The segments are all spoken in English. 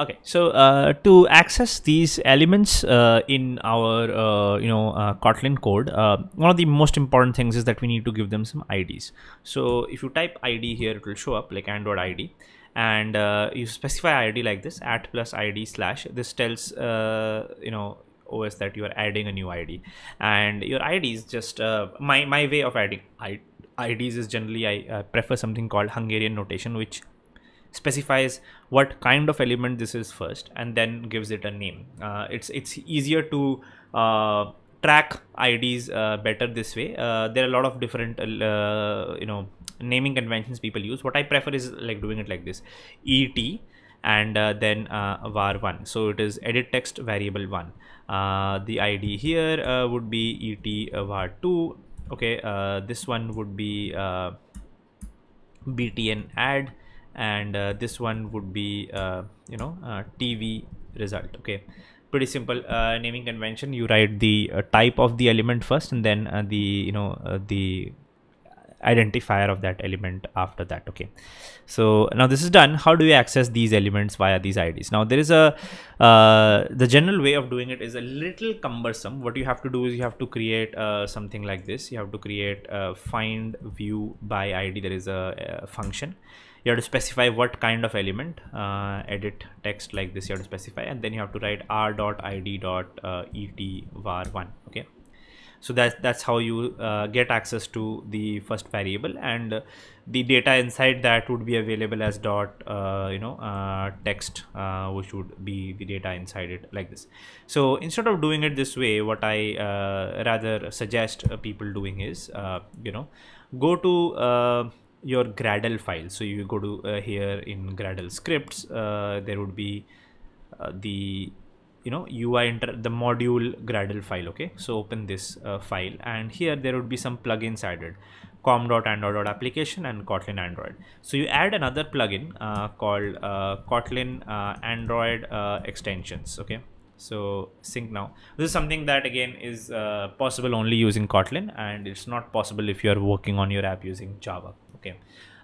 Okay, so uh, to access these elements uh, in our uh, you know uh, Kotlin code, uh, one of the most important things is that we need to give them some IDs. So if you type ID here, it will show up like Android ID, and uh, you specify ID like this at plus ID slash. This tells you know OS that you are adding a new ID, and your ID is just my my way of adding IDs is generally I prefer something called Hungarian notation, which specifies what kind of element this is first and then gives it a name. Uh, it's, it's easier to uh, track IDs uh, better this way. Uh, there are a lot of different, uh, you know, naming conventions people use. What I prefer is like doing it like this, ET and uh, then uh, var1. So it is edit text variable one. Uh, the ID here would be ET var2. Okay, this one would be BTN add and uh, this one would be uh, you know uh, tv result okay pretty simple uh, naming convention you write the uh, type of the element first and then the you know the identifier of that element after that okay so now this is done how do we access these elements via these ids now there is a uh, the general way of doing it is a little cumbersome what you have to do is you have to create uh, something like this you have to create a uh, find view by id there is a, a uh, function you have to specify what kind of element uh, edit text like this you have to specify and then you have to write r dot id dot uh, et var1 okay so that that's how you uh, get access to the first variable and the data inside that would be available as dot uh, you know uh, text uh, which would be the data inside it like this so instead of doing it this way what i uh, rather suggest uh, people doing is you know go to your gradle file so you go to here in gradle scripts there would be the you know UI inter the module Gradle file. Okay, so open this uh, file and here there would be some plugins added com.android.application and Kotlin Android. So you add another plugin uh, called uh, Kotlin uh, Android uh, extensions. Okay, so sync now. This is something that again is uh, possible only using Kotlin and it's not possible if you are working on your app using Java. Okay,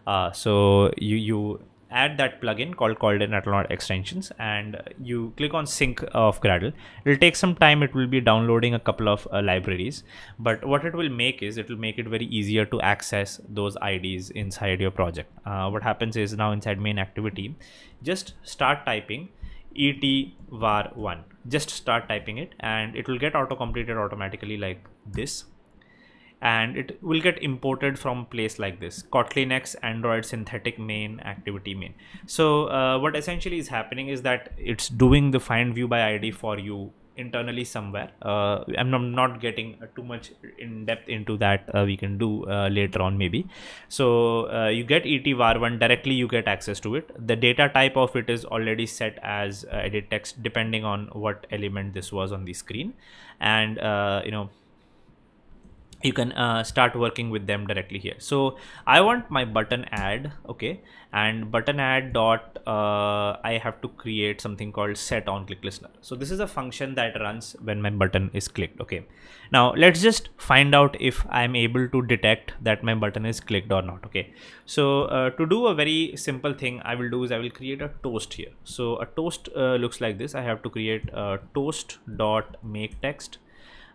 uh, so you you add that plugin called Cauldron Atlanet extensions and you click on sync uh, of Gradle. It'll take some time. It will be downloading a couple of uh, libraries, but what it will make is it will make it very easier to access those IDs inside your project. Uh, what happens is now inside main activity, just start typing et var1 just start typing it and it will get auto completed automatically like this and it will get imported from place like this KotlinX android synthetic main activity main so uh, what essentially is happening is that it's doing the find view by id for you internally somewhere uh, I'm, not, getting uh, too much in depth into that uh, we can do uh, later on maybe so uh, you get et var1 directly you get access to it the data type of it is already set as uh, edit text depending on what element this was on the screen and you know you can uh, start working with them directly here so i want my button add, okay and button add dot uh, i have to create something called set on click listener so this is a function that runs when my button is clicked okay now let's just find out if i'm able to detect that my button is clicked or not okay so uh, to do a very simple thing i will do is i will create a toast here so a toast uh, looks like this i have to create a toast dot make text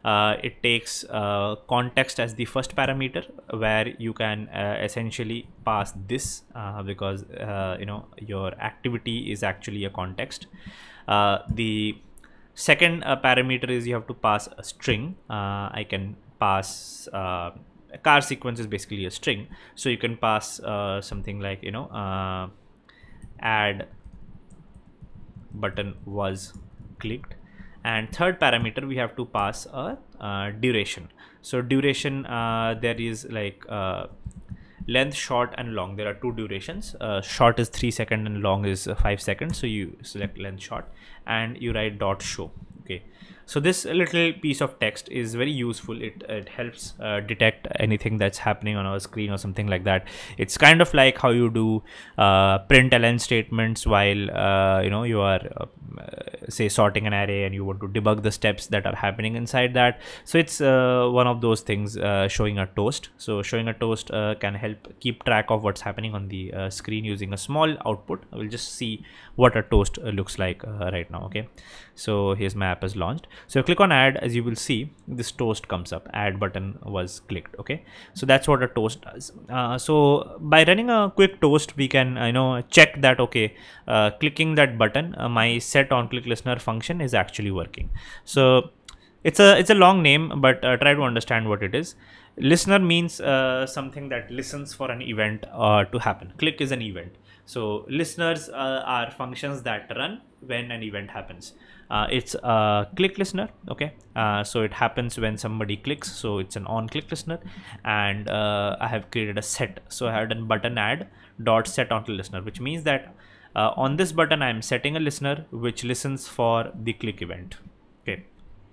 uh, it takes uh, context as the first parameter where you can uh, essentially pass this uh, because uh, you know your activity is actually a context uh, the second parameter is you have to pass a string i can pass a car sequence is basically a string so you can pass something like you know add button was clicked and third parameter we have to pass a uh, duration so duration uh, there is like uh, length short and long there are two durations uh, short is three second and long is five seconds so you select length short and you write dot show okay so this little piece of text is very useful. It, it helps uh, detect anything that's happening on our screen or something like that. It's kind of like how you do uh, print statements while uh, you know you are uh, say sorting an array and you want to debug the steps that are happening inside that. So it's uh, one of those things uh, showing a toast. So showing a toast can help keep track of what's happening on the screen using a small output. We'll just see what a toast looks like right now. Okay, so here's my app is launched so click on add as you will see this toast comes up add button was clicked okay so that's what a toast does uh, so by running a quick toast we can uh, you know check that okay uh, clicking that button uh, my set on click listener function is actually working so it's a it's a long name but uh, try to understand what it is listener means uh, something that listens for an event uh, to happen click is an event so listeners uh, are functions that run when an event happens uh, it's a click listener okay uh, so it happens when somebody clicks so it's an on click listener and uh, i have created a set so i have done button add dot set onto listener which means that on this button i am setting a listener which listens for the click event okay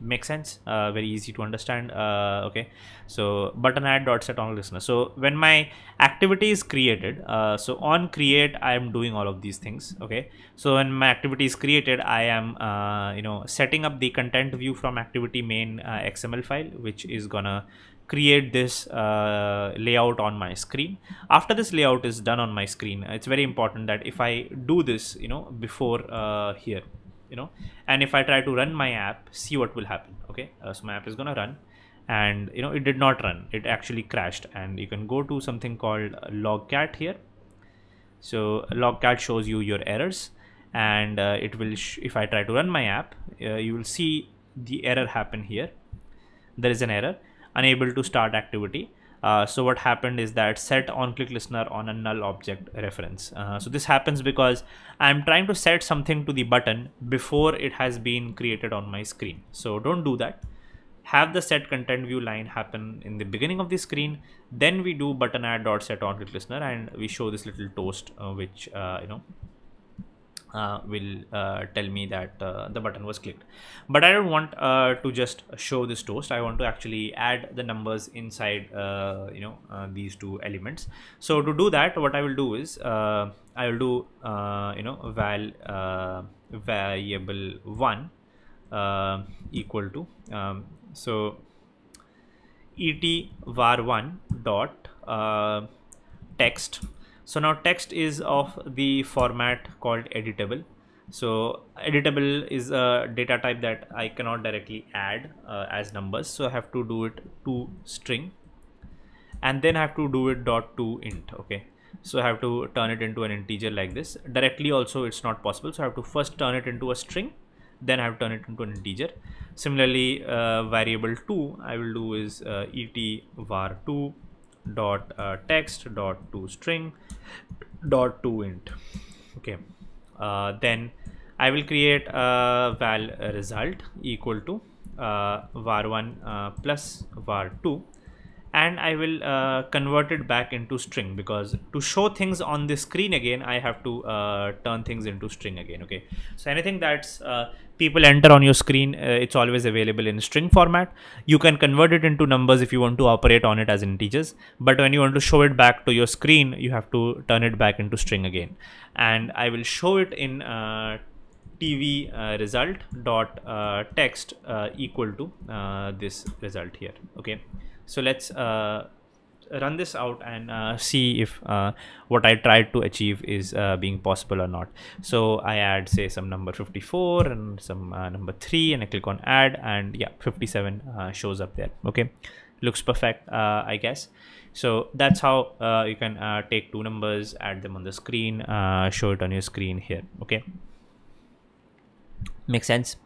makes sense uh, very easy to understand uh, okay so button add dot set on listener so when my activity is created uh, so on create i am doing all of these things okay so when my activity is created i am uh, you know setting up the content view from activity main uh, xml file which is gonna create this uh, layout on my screen after this layout is done on my screen it's very important that if i do this you know before uh, here you know and if i try to run my app see what will happen okay uh, so my app is going to run and you know it did not run it actually crashed and you can go to something called uh, logcat here so logcat shows you your errors and uh, it will if i try to run my app uh, you will see the error happen here there is an error unable to start activity uh, so what happened is that set click listener on a null object reference. Uh, so this happens because I'm trying to set something to the button before it has been created on my screen. So don't do that. Have the set content view line happen in the beginning of the screen. Then we do button add dot set click listener and we show this little toast uh, which uh, you know uh, will uh, tell me that uh, the button was clicked. But I don't want uh, to just show this toast. I want to actually add the numbers inside, uh, you know, uh, these two elements. So to do that, what I will do is I will do, you know, val variable one equal to um, so et var one dot text so now text is of the format called editable. So editable is a data type that I cannot directly add uh, as numbers. So I have to do it to string and then I have to do it dot to int. Okay. So I have to turn it into an integer like this directly. Also, it's not possible. So I have to first turn it into a string, then I have to turn it into an integer. Similarly, uh, variable two I will do is uh, et var two dot uh, text dot to string dot to int okay uh, then i will create a val result equal to uh, var1 uh, plus var2 and I will uh, convert it back into string because to show things on the screen again I have to uh, turn things into string again okay so anything that's uh, people enter on your screen uh, it's always available in string format you can convert it into numbers if you want to operate on it as integers but when you want to show it back to your screen you have to turn it back into string again and I will show it in uh, tv uh, result dot uh, text uh, equal to uh, this result here okay so let's uh, run this out and uh, see if what i tried to achieve is being possible or not so i add say some number 54 and some number 3 and i click on add and yeah 57 shows up there okay looks perfect i guess so that's how you can take two numbers add them on the screen show it on your screen here okay Makes sense.